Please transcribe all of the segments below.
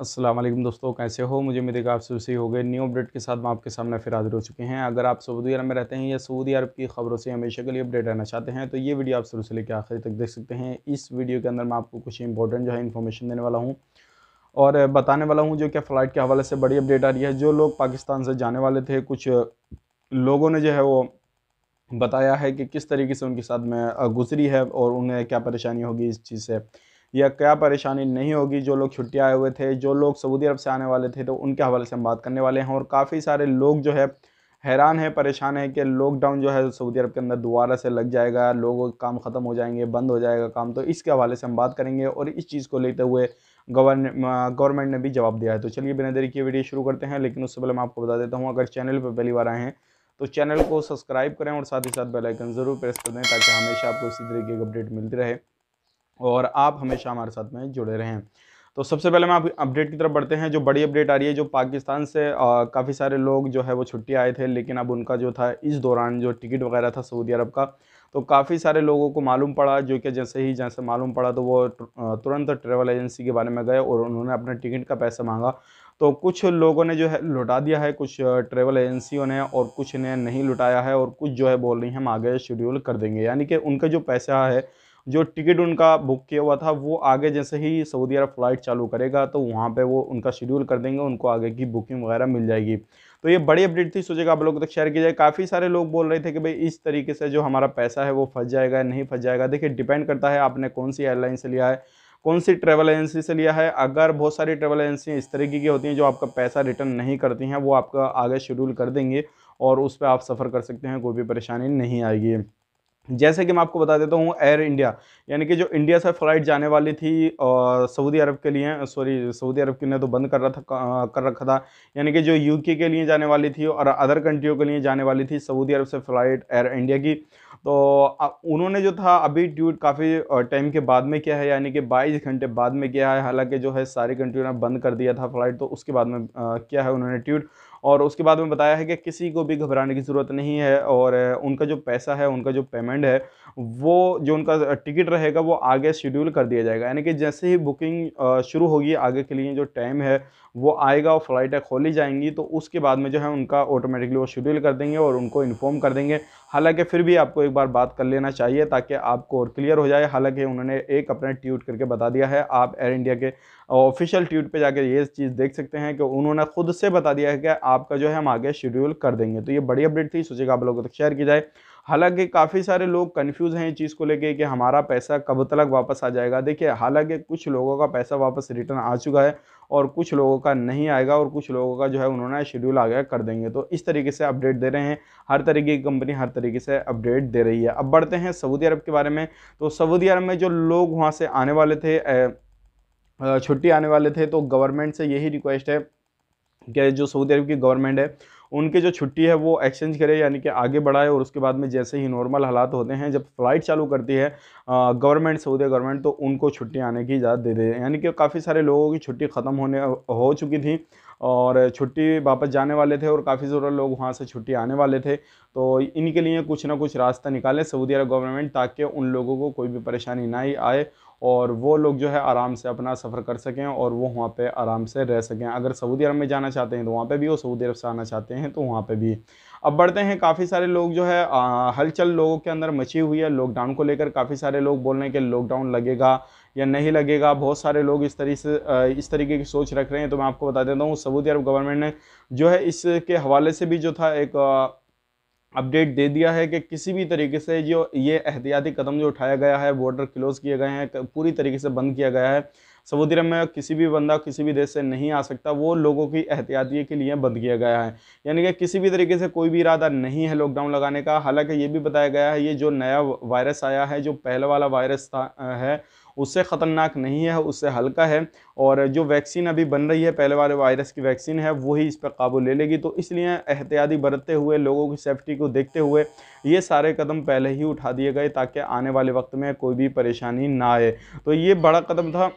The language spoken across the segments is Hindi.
असलम दोस्तों कैसे हो मुझे मेरे आप सबसे हो गए न्यू अपडेट के साथ मैं आपके सामने फिर हाजिर हो चुके हैं अगर आप सऊदी अरब में रहते हैं या सऊदी अरब की खबरों से हमेशा के लिए अपडेट रहना चाहते हैं तो ये वीडियो आप शुरू से लेकर आखिर तक देख सकते हैं इस वीडियो के अंदर मैं आपको कुछ इंपॉर्टेंट जो है इन्फॉर्मेशन देने वाला हूँ और बताने वाला हूँ जो क्या फ़्लाइट के हवाले से बड़ी अपडेट आ रही है जो लोग पाकिस्तान से जाने वाले थे कुछ लोगों ने जो है वो बताया है कि किस तरीके से उनके साथ में गुजरी है और उन्हें क्या परेशानी होगी इस चीज़ से या क्या परेशानी नहीं होगी जो लोग छुट्टी आए हुए थे जो लोग सऊदी अरब से आने वाले थे तो उनके हवाले से हम बात करने वाले हैं और काफ़ी सारे लोग जो है हैरान है परेशान है कि लॉकडाउन जो है सऊदी अरब के अंदर दोबारा से लग जाएगा लोगों के काम ख़त्म हो जाएंगे बंद हो जाएगा काम तो इसके हवाले से हम बात करेंगे और इस चीज़ को लेते हुए गवर्न गवर्नमेंट ने भी जवाब दिया है तो चलिए बिना देरी की वीडियो शुरू करते हैं लेकिन उससे पहले मैं आपको बता देता हूँ अगर चैनल पर पहली बार आए हैं तो चैनल को सब्सक्राइब करें और साथ ही साथ बेलाइकन ज़रूर प्रेस कर दें ताकि हमेशा आपको इसी तरीके की अपडेट मिलती रहे और आप हमेशा हमारे साथ में जुड़े रहें तो सबसे पहले मैं आप अपडेट की तरफ बढ़ते हैं जो बड़ी अपडेट आ रही है जो पाकिस्तान से काफ़ी सारे लोग जो है वो छुट्टी आए थे लेकिन अब उनका जो था इस दौरान जो टिकट वगैरह था सऊदी अरब का तो काफ़ी सारे लोगों को मालूम पड़ा जो कि जैसे ही जैसे मालूम पड़ा तो वो तुरंत ट्रेवल एजेंसी के बारे में गए और उन्होंने अपने टिकट का पैसा मांगा तो कुछ लोगों ने जो है लुटा दिया है कुछ ट्रेवल एजेंसियों ने और कुछ ने नहीं लुटाया है और कुछ जो है बोल रही हैं हम आगे शेड्यूल कर देंगे यानी कि उनका जो पैसा है जो टिकट उनका बुक किया हुआ था वो आगे जैसे ही सऊदी अरब फ़्लाइट चालू करेगा तो वहाँ पे वो उनका शेड्यूल कर देंगे उनको आगे की बुकिंग वगैरह मिल जाएगी तो ये बड़ी अपडेट थी सोचेगा आप लोगों तक शेयर की जाए काफ़ी सारे लोग बोल रहे थे कि भाई इस तरीके से जो हमारा पैसा है वो फंस जाएगा नहीं फंस जाएगा देखिए डिपेंड करता है आपने कौन सी एयरलाइन से लिया है कौन सी ट्रैवल एजेंसी से लिया है अगर बहुत सारी ट्रैवल एजेंसियाँ इस तरीके की होती हैं जो आपका पैसा रिटर्न नहीं करती हैं वो आपका आगे शेड्यूल कर देंगे और उस पर आप सफ़र कर सकते हैं कोई भी परेशानी नहीं आएगी जैसे कि मैं आपको बता देता हूँ एयर इंडिया यानी कि जो इंडिया से फ़्लाइट जाने वाली थी और सऊदी अरब के लिए सॉरी सऊदी अरब के लिए तो बंद कर रहा था कर रखा था यानी कि जो यूके के लिए जाने वाली थी और अदर कंट्रियों के लिए जाने वाली थी सऊदी अरब से फ़्लाइट एयर इंडिया की तो उन्होंने जो था अभी ट्यूट काफ़ी टाइम के बाद में किया है यानी कि बाईस घंटे बाद में किया है हालाँकि जो है सारी कंट्रियों ने बंद कर दिया था फ़्लाइट तो उसके बाद में किया है उन्होंने ट्यूट और उसके बाद में बताया है कि किसी को भी घबराने की ज़रूरत नहीं है और उनका जो पैसा है उनका जो पेमेंट है वो जो उनका टिकट रहेगा वो आगे शेड्यूल कर दिया जाएगा यानी कि जैसे ही बुकिंग शुरू होगी आगे के लिए जो टाइम है वो आएगा और फ़्लाइटें खोली जाएंगी तो उसके बाद में जो है उनका ऑटोमेटिकली वो शेड्यूल कर देंगे और उनको इन्फॉर्म कर देंगे हालांकि फिर भी आपको एक बार बात कर लेना चाहिए ताकि आपको और क्लियर हो जाए हालांकि उन्होंने एक अपना ट्वीट करके बता दिया है आप एयर इंडिया के ऑफिशियल ट्वीट पर जाकर ये चीज़ देख सकते हैं कि उन्होंने खुद से बता दिया है कि आप आपका जो है हम आगे शेड्यूल कर देंगे तो ये बड़ी अपडेट थी सोचेगा आप लोगों तक तो शेयर की जाए हालांकि काफ़ी सारे लोग कंफ्यूज हैं इस चीज़ को लेके कि हमारा पैसा कब तक वापस आ जाएगा देखिए हालांकि कुछ लोगों का पैसा वापस रिटर्न आ चुका है और कुछ लोगों का नहीं आएगा और कुछ लोगों का जो है उन्होंने शेड्यूल आ गया कर देंगे तो इस तरीके से अपडेट दे रहे हैं हर तरीके की कंपनी हर तरीके से अपडेट दे रही है अब बढ़ते हैं सऊदी अरब के बारे में तो सऊदी अरब में जो लोग वहाँ से आने वाले थे छुट्टी आने वाले थे तो गवर्नमेंट से यही रिक्वेस्ट है कि जो सऊदी अरब की गवर्नमेंट है उनके जो छुट्टी है वो एक्सचेंज करे यानी कि आगे बढ़ाए और उसके बाद में जैसे ही नॉर्मल हालात होते हैं जब फ़्लाइट चालू करती है गवर्नमेंट सऊदी गवर्नमेंट तो उनको छुट्टी आने की इजाज़त दे दे यानी कि काफ़ी सारे लोगों की छुट्टी ख़त्म होने हो चुकी थी और छुट्टी वापस जाने वाले थे और काफ़ी ज़रूर लोग वहाँ से छुट्टी आने वाले थे तो इनके लिए कुछ ना कुछ रास्ता निकाले सऊदी अरब गवर्नमेंट ताकि उन लोगों को कोई भी परेशानी ना आए और वो लोग जो है आराम से अपना सफ़र कर सकें और वो वहाँ पे आराम से रह सकें अगर सऊदी अरब में जाना चाहते हैं तो वहाँ पे भी और सऊदी अरब से आना चाहते हैं तो वहाँ पे भी अब बढ़ते हैं काफ़ी सारे लोग जो है हलचल लोगों के अंदर मची हुई है लॉकडाउन को लेकर काफ़ी सारे लोग बोल रहे हैं कि लॉकडाउन लगेगा या नहीं लगेगा बहुत सारे लोग इस तरीके से इस तरीके की सोच रख रहे हैं तो मैं आपको बता देता हूँ सऊदी अरब गवर्नमेंट ने जो है इसके हवाले से भी जो था एक अपडेट दे दिया है कि किसी भी तरीके से जो ये एहतियाती कदम जो उठाया गया है बॉर्डर क्लोज़ किए गए हैं पूरी तरीके से बंद किया गया है सऊदी अरब में किसी भी बंदा किसी भी देश से नहीं आ सकता वो लोगों की एहतियाती के लिए बंद किया गया है यानी कि किसी भी तरीके से कोई भी इरादा नहीं है लॉकडाउन लगाने का हालांकि ये भी बताया गया है ये जो नया वायरस आया है जो पहले वाला वायरस था है उससे ख़तरनाक नहीं है उससे हल्का है और जो वैक्सीन अभी बन रही है पहले वाले वायरस की वैक्सीन है वही इस पर काबू ले लेगी तो इसलिए एहतियाती बरतते हुए लोगों की सेफ्टी को देखते हुए ये सारे कदम पहले ही उठा दिए गए ताकि आने वाले वक्त में कोई भी परेशानी ना आए तो ये बड़ा कदम था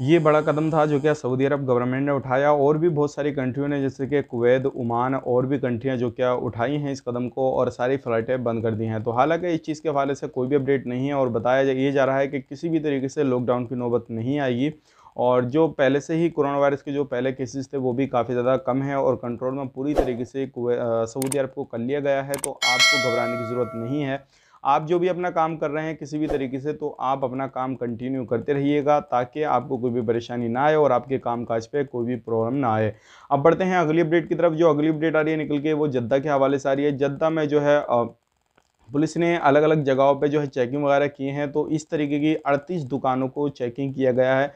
ये बड़ा कदम था जो क्या सऊदी अरब गवर्नमेंट ने उठाया और भी बहुत सारी कंट्रियों ने जैसे कि कुवैत ओमान और भी कंट्रियाँ जो क्या उठाई हैं इस कदम को और सारी फ़्लाइटें बंद कर दी हैं तो हालांकि इस चीज़ के हवाले से कोई भी अपडेट नहीं है और बताया ये जा रहा है कि किसी भी तरीके से लॉकडाउन की नौबत नहीं आएगी और जो पहले से ही कोरोना वायरस के जो पहले केसेस थे वो भी काफ़ी ज़्यादा कम है और कंट्रोल में पूरी तरीके से सऊदी अरब को कर लिया गया है तो आपको घबराने की ज़रूरत नहीं है आप जो भी अपना काम कर रहे हैं किसी भी तरीके से तो आप अपना काम कंटिन्यू करते रहिएगा ताकि आपको कोई भी परेशानी ना आए और आपके काम काज पे कोई भी प्रॉब्लम ना आए अब बढ़ते हैं अगली अपडेट की तरफ जो अगली अपडेट आ रही है निकल के वो जद्दा के हवाले से आ रही है जद्दा में जो है पुलिस ने अलग अलग जगहों पे जो है चेकिंग वगैरह की हैं तो इस तरीके की अड़तीस दुकानों को चेकिंग किया गया है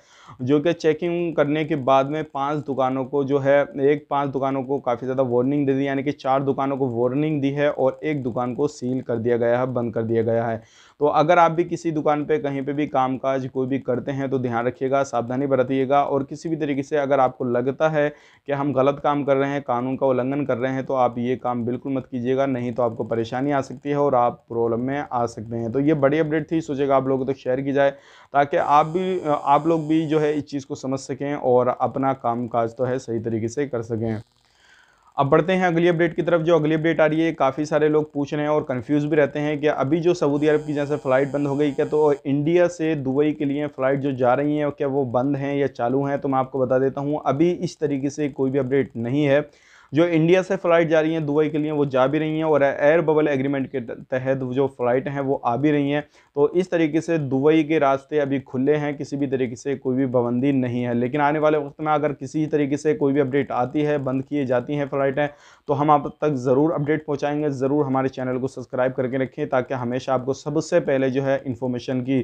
जो कि चेकिंग करने के बाद में पांच दुकानों को जो है एक पांच दुकानों को काफ़ी ज़्यादा वार्निंग दे दी यानी कि चार दुकानों को वार्निंग दी है और एक दुकान को सील कर दिया गया है बंद कर दिया गया है तो अगर आप भी किसी दुकान पे कहीं पे भी काम काज कोई भी करते हैं तो ध्यान रखिएगा सावधानी बरतिएगा और किसी भी तरीके से अगर आपको लगता है कि हम गलत काम कर रहे हैं कानून का उल्लंघन कर रहे हैं तो आप ये काम बिल्कुल मत कीजिएगा नहीं तो आपको परेशानी आ सकती है और आप प्रॉब्लम में आ सकते हैं तो ये बड़ी अपडेट थी सोचेगा आप लोगों तक तो शेयर की जाए ताकि आप भी आप लोग भी जो है इस चीज़ को समझ सकें और अपना काम काज तो है सही तरीके से कर सकें अब बढ़ते हैं अगली अपडेट की तरफ जो अगली अपडेट आ रही है काफ़ी सारे लोग पूछ रहे हैं और कंफ्यूज भी रहते हैं कि अभी जो सऊदी अरब की जैसे फ़्लाइट बंद हो गई क्या तो इंडिया से दुबई के लिए फ़्लाइट जो जा रही हैं क्या वो बंद हैं या चालू हैं तो मैं आपको बता देता हूँ अभी इस तरीके से कोई भी अपडेट नहीं है जो इंडिया से फ़्लाइट जा रही हैं दुबई के लिए वो जा भी रही हैं और एयर बबल एग्रीमेंट के तहत जो फ़्लाइट हैं वो आ भी रही हैं तो इस तरीके से दुबई के रास्ते अभी खुले हैं किसी भी तरीके से कोई भी पाबंदी नहीं है लेकिन आने वाले वक्त में अगर किसी तरीके से कोई भी अपडेट आती है बंद किए जाती हैं फ़्लाइटें तो हम आप तक ज़रूर अपडेट पहुँचाएँगे ज़रूर हमारे चैनल को सब्सक्राइब करके रखें ताकि हमेशा आपको सबसे पहले जो है इन्फॉर्मेशन की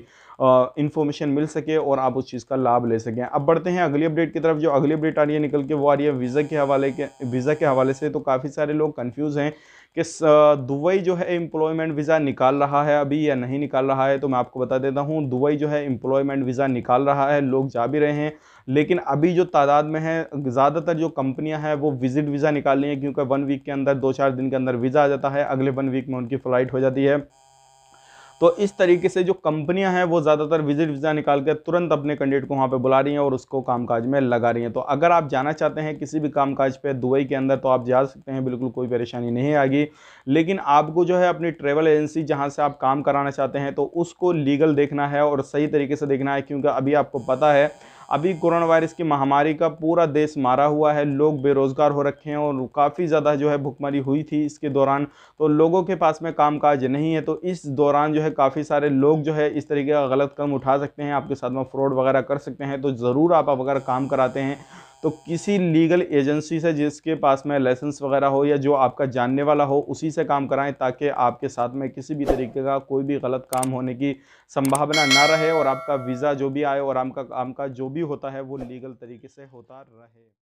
इन्फॉर्मेशन मिल सके और आप उस चीज़ का लाभ ले सकें अब बढ़ते हैं अगली अपडेट की तरफ जो अगली अपडेट आ रही है निकल के वो आ रही है वीज़ा के हवाले के वीज़ा के हवाले से तो काफ़ी सारे लोग कन्फ्यूज़ हैं कि दुबई जो है एम्प्लॉयमेंट वीज़ा निकाल रहा है अभी या नहीं निकाल रहा है तो मैं आपको बता देता हूँ दुबई जो है एम्प्लॉयमेंट वीज़ा निकाल रहा है लोग जा भी रहे हैं लेकिन अभी जो तादाद में है ज़्यादातर जो कंपनियां हैं वो विज़िट वीज़ा निकाल रही हैं क्योंकि वन वीक के अंदर दो चार दिन के अंदर वीज़ा आ जाता है अगले वन वीक में उनकी फ़्लाइट हो जाती है तो इस तरीके से जो कंपनियां हैं वो ज़्यादातर विजिट वीज़ा निकाल कर तुरंत अपने कैंडिडेट को वहाँ पे बुला रही हैं और उसको कामकाज में लगा रही हैं तो अगर आप जाना चाहते हैं किसी भी कामकाज पे दुबई के अंदर तो आप जा सकते हैं बिल्कुल कोई परेशानी नहीं आएगी लेकिन आपको जो है अपनी ट्रेवल एजेंसी जहाँ से आप काम कराना चाहते हैं तो उसको लीगल देखना है और सही तरीके से देखना है क्योंकि अभी आपको पता है अभी कोरोना वायरस की महामारी का पूरा देश मारा हुआ है लोग बेरोज़गार हो रखे हैं और काफ़ी ज़्यादा जो है भुखमरी हुई थी इसके दौरान तो लोगों के पास में काज नहीं है तो इस दौरान जो है काफ़ी सारे लोग जो है इस तरीके का गलत कदम उठा सकते हैं आपके साथ में फ्रॉड वगैरह कर सकते हैं तो ज़रूर आप अगर काम कराते हैं तो किसी लीगल एजेंसी से जिसके पास में लाइसेंस वगैरह हो या जो आपका जानने वाला हो उसी से काम कराएं ताकि आपके साथ में किसी भी तरीके का कोई भी गलत काम होने की संभावना ना रहे और आपका वीज़ा जो भी आए और आपका काम का जो भी होता है वो लीगल तरीके से होता रहे